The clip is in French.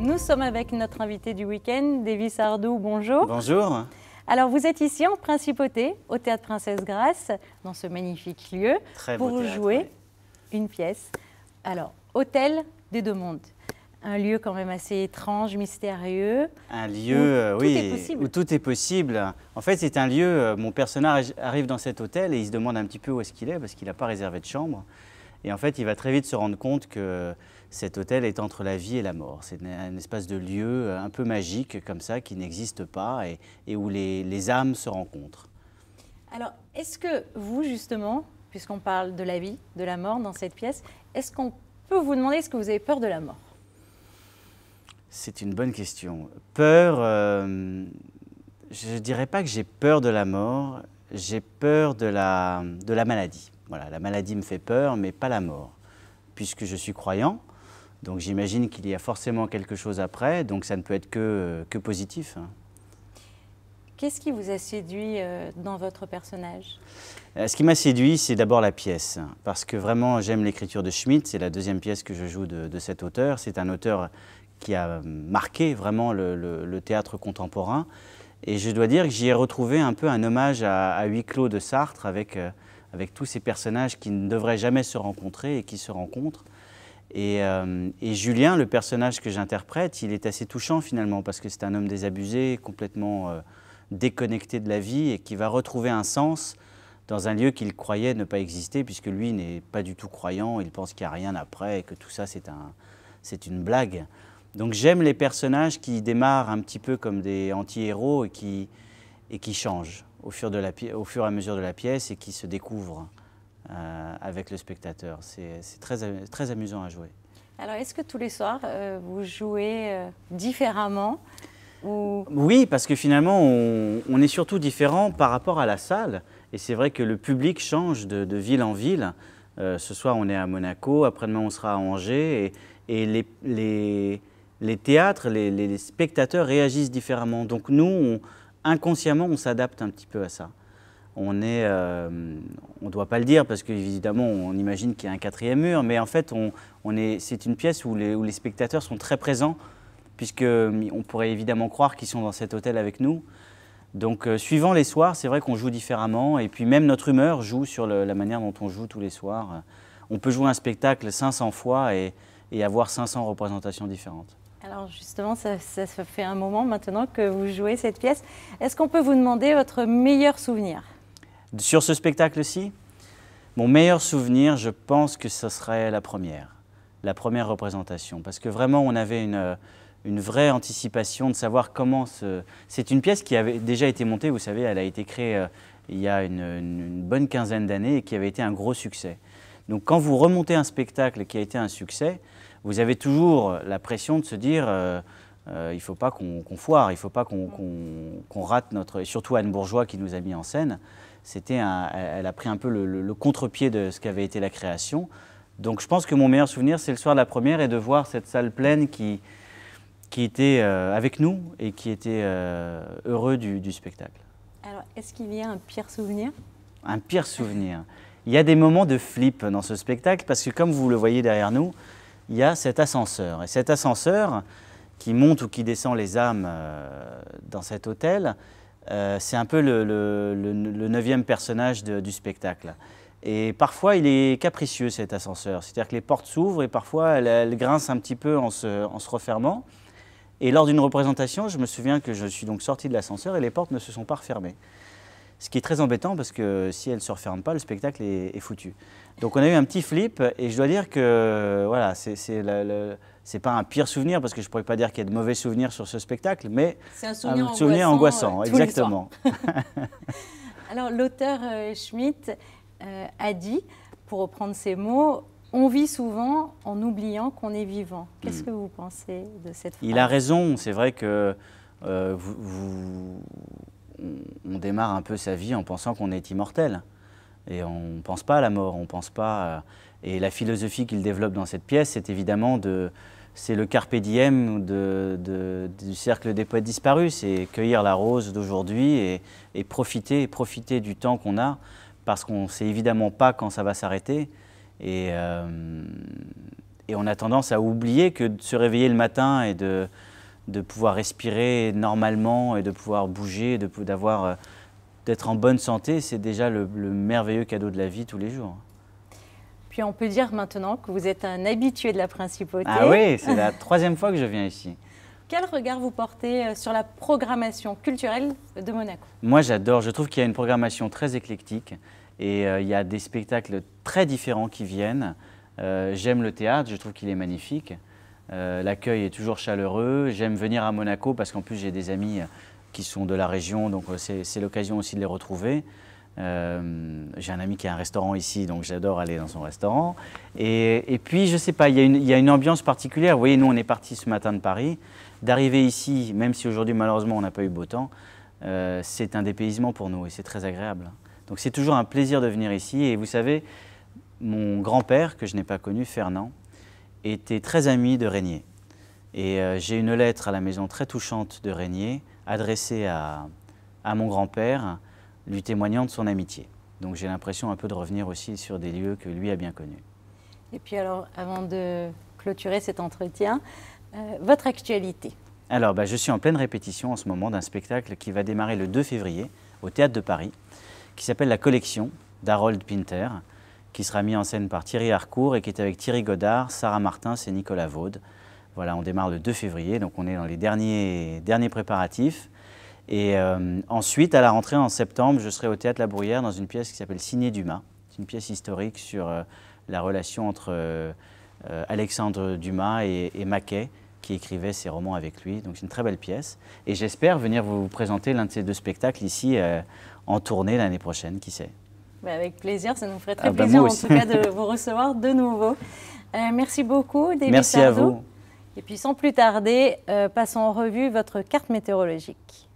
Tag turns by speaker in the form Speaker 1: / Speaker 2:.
Speaker 1: nous sommes avec notre invité du week-end, Davis Sardou. Bonjour. Bonjour. Alors, vous êtes ici en Principauté, au Théâtre Princesse Grasse, dans ce magnifique lieu, pour jouer une pièce. Alors, Hôtel des deux mondes. Un lieu quand même assez étrange, mystérieux.
Speaker 2: Un lieu, euh, oui, où tout est possible. En fait, c'est un lieu, euh, mon personnage arrive dans cet hôtel et il se demande un petit peu où est-ce qu'il est, parce qu'il n'a pas réservé de chambre. Et en fait, il va très vite se rendre compte que cet hôtel est entre la vie et la mort. C'est un espace de lieu euh, un peu magique comme ça, qui n'existe pas et, où les, âmes se rencontrent.
Speaker 1: Alors, est-ce que vous, justement, puisqu'on parle de la vie, de la mort dans cette pièce, est-ce qu'on peut vous demander, est-ce que vous avez peur de la mort
Speaker 2: C'est une bonne question. Peur, euh, je ne dirais pas que j'ai peur de la mort, j'ai peur de la, de la maladie. Voilà, la maladie me fait peur, mais pas la mort. Puisque je suis croyant, donc j'imagine qu'il y a forcément quelque chose après, donc ça ne peut être que, positif. Hein.
Speaker 1: Qu'est-ce qui vous a séduit euh, dans votre personnage
Speaker 2: euh, Ce qui m'a séduit, c'est d'abord la pièce, parce que vraiment j'aime l'écriture de Schmitt, c'est la deuxième pièce que je joue de, cet auteur. C'est un auteur qui a marqué vraiment le, théâtre contemporain, et je dois dire que j'y ai retrouvé un peu un hommage à, à huis clos de Sartre avec... Euh, avec tous ces personnages qui ne devraient jamais se rencontrer et qui se rencontrent. Euh, et, Julien, le personnage que j'interprète, il est assez touchant finalement parce que c'est un homme désabusé, complètement euh, déconnecté de la vie et qui va retrouver un sens dans un lieu qu'il croyait ne pas exister puisque lui n'est pas du tout croyant, il pense qu'il n'y a rien après et que tout ça c'est un, une blague. Donc j'aime les personnages qui démarrent un petit peu comme des anti-héros et qui, et qui change au fur, de la, au fur et à mesure de la pièce et qui se découvre euh, avec le spectateur. C'est très, très amusant à jouer.
Speaker 1: Alors, est-ce que tous les soirs, euh, vous jouez euh, différemment ou...
Speaker 2: Oui, parce que finalement, on, est surtout différent par rapport à la salle. Et c'est vrai que le public change de, ville en ville. ce soir, on est à Monaco, après-demain, on sera à Angers. Et, et les, les, théâtres, les, les, spectateurs réagissent différemment. Donc, nous, on, inconsciemment, on s'adapte un petit peu à ça. On euh, ne doit pas le dire parce qu'évidemment, on imagine qu'il y a un quatrième mur, mais en fait, on, est, c'est une pièce où les, spectateurs sont très présents, puisque hum, on pourrait évidemment croire qu'ils sont dans cet hôtel avec nous. Donc, euh, suivant les soirs, c'est vrai qu'on joue différemment, et puis même notre humeur joue sur la manière dont on joue tous les soirs. On peut jouer un spectacle 500 fois et avoir 500 représentations différentes.
Speaker 1: Alors justement, ça, fait un moment maintenant que vous jouez cette pièce. Est-ce qu'on peut vous demander votre meilleur souvenir
Speaker 2: Sur ce spectacle-ci Mon meilleur souvenir, je pense que ce serait la première, la première représentation. Parce que vraiment, on avait une, vraie anticipation de savoir comment... C'est une pièce qui avait déjà été montée, vous savez, elle a été créée euh, il y a une bonne quinzaine d'années et qui avait été un gros succès. Donc quand vous remontez un spectacle qui a été un succès, vous avez toujours la pression de se dire euh, euh, il ne faut pas qu'on foire, il ne faut pas mm. qu'on rate notre. Et surtout Anne Bourgeois qui nous a mis en scène, elle a pris un peu le, contre-pied de ce qu'avait été la création. Donc je pense que mon meilleur souvenir, c'est le soir de la première et de voir cette salle pleine qui, était euh, avec nous et qui était heureux du, du spectacle.
Speaker 1: Alors, est-ce qu'il y a un pire souvenir
Speaker 2: Un pire souvenir. Il y a des moments de flip dans ce spectacle parce que comme vous le voyez derrière nous, il y a cet ascenseur. Et cet ascenseur qui monte ou qui descend les âmes euh, dans cet hôtel, euh, c'est un peu le, neuvième personnage du spectacle. Et parfois, il est capricieux cet ascenseur. C'est-à-dire que les portes s'ouvrent et parfois, elles, grincent un petit peu en se, en se refermant. Et lors d'une représentation, je me souviens que je suis donc sorti de l'ascenseur et les portes ne se sont pas refermées. Ce qui est très embêtant parce que si elle ne se referme pas, le spectacle est, foutu. Donc on a eu un petit flip et je dois dire que voilà, c'est c'est pas un pire souvenir parce que je pourrais pas dire qu'il y a de mauvais souvenirs sur ce spectacle, mais
Speaker 1: un souvenir, angoissant, euh, exactement. Alors l'auteur euh, Schmitt euh, a dit, pour reprendre ses mots, on vit souvent en oubliant qu'on est vivant. Qu'est-ce mm. que vous pensez de cette phrase Il a raison.
Speaker 2: C'est vrai que vous, vous, on, démarre un peu sa vie en pensant qu'on est immortel. Et on ne pense pas à la mort, on pense pas. Euh, et la philosophie qu'il développe dans cette pièce, c'est évidemment de. C'est le carpe diem du cercle des poètes disparus, c'est cueillir la rose d'aujourd'hui et, et, profiter, profiter du temps qu'on a, parce qu'on ne sait évidemment pas quand ça va s'arrêter. Et, euh, et on a tendance à oublier que de se réveiller le matin et de, de pouvoir respirer normalement et de pouvoir bouger, d'avoir euh, d'être en bonne santé, c'est déjà le, merveilleux cadeau de la vie tous les jours.
Speaker 1: Puis on peut dire maintenant que vous êtes un habitué de la principauté. Ah oui, c'est la
Speaker 2: troisième fois que je viens ici.
Speaker 1: Quel regard vous portez euh, sur la programmation culturelle de Monaco
Speaker 2: Moi j'adore, je trouve qu'il y a une programmation très éclectique et euh, il y a des spectacles très différents qui viennent. J'aime le théâtre, je trouve qu'il est magnifique. Euh, l'accueil est toujours chaleureux. J'aime venir à Monaco parce qu'en plus j'ai des amis euh, qui sont de la région, donc euh, c'est l'occasion aussi de les retrouver. j'ai un ami qui a un restaurant ici, donc j'adore aller dans son restaurant. Et, puis, je ne sais pas, il y, a une ambiance particulière. Vous voyez, nous, on est parti ce matin de Paris. D'arriver ici, même si aujourd'hui, malheureusement, on n'a pas eu beau temps, c'est un dépaysement pour nous et c'est très agréable. Donc, c'est toujours un plaisir de venir ici. Et vous savez, mon grand-père, que je n'ai pas connu, Fernand, était très ami de Régnier. Et euh, j'ai une lettre à la maison très touchante de Régnier, adressée à, mon grand-père, lui témoignant de son amitié. Donc j'ai l'impression un peu de revenir aussi sur des lieux que lui a bien connus.
Speaker 1: Et puis alors, avant de clôturer cet entretien, euh, votre actualité
Speaker 2: Alors, bah, je suis en pleine répétition en ce moment d'un spectacle qui va démarrer le 2 février au Théâtre de Paris, qui s'appelle La Collection d'Harold Pinter qui sera mis en scène par Thierry Harcourt et qui est avec Thierry Godard, Sarah Martin, et Nicolas Vaude. Voilà, on démarre le 2 février, donc on est dans les derniers, derniers préparatifs. Et euh, ensuite, à la rentrée en septembre, je serai au Théâtre La Bruyère dans une pièce qui s'appelle Signé Dumas. C'est une pièce historique sur euh, la relation entre euh, Alexandre Dumas et, et Maquet, qui écrivait ses romans avec lui. Donc c'est une très belle pièce. Et j'espère venir vous présenter l'un de ces deux spectacles ici en tournée l'année prochaine, qui sait
Speaker 1: avec plaisir, ça nous ferait très ah, bah, plaisir en tout cas de vous recevoir de nouveau. Euh, merci beaucoup, David Merci à vous. Et puis sans plus tarder, euh, passons en revue votre carte météorologique.